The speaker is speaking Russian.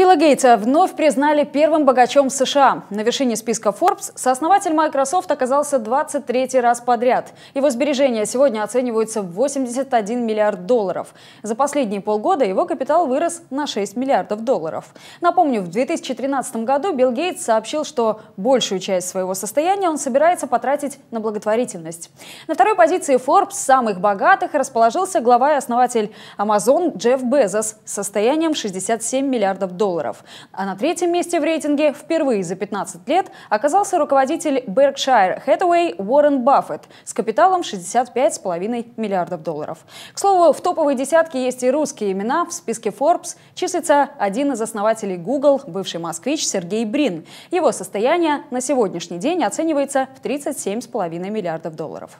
Билла Гейтса вновь признали первым богачом США. На вершине списка Forbes сооснователь Microsoft оказался 23 раз подряд. Его сбережения сегодня оцениваются в 81 миллиард долларов. За последние полгода его капитал вырос на 6 миллиардов долларов. Напомню, в 2013 году Билл Гейтс сообщил, что большую часть своего состояния он собирается потратить на благотворительность. На второй позиции Forbes самых богатых расположился глава и основатель Amazon Джефф Безос с состоянием 67 миллиардов долларов долларов. А на третьем месте в рейтинге впервые за 15 лет оказался руководитель Berkshire Hathaway Уоррен Баффет с капиталом 65,5 миллиардов долларов. К слову, в топовой десятке есть и русские имена. В списке Forbes числится один из основателей Google, бывший москвич Сергей Брин. Его состояние на сегодняшний день оценивается в 37,5 миллиардов долларов.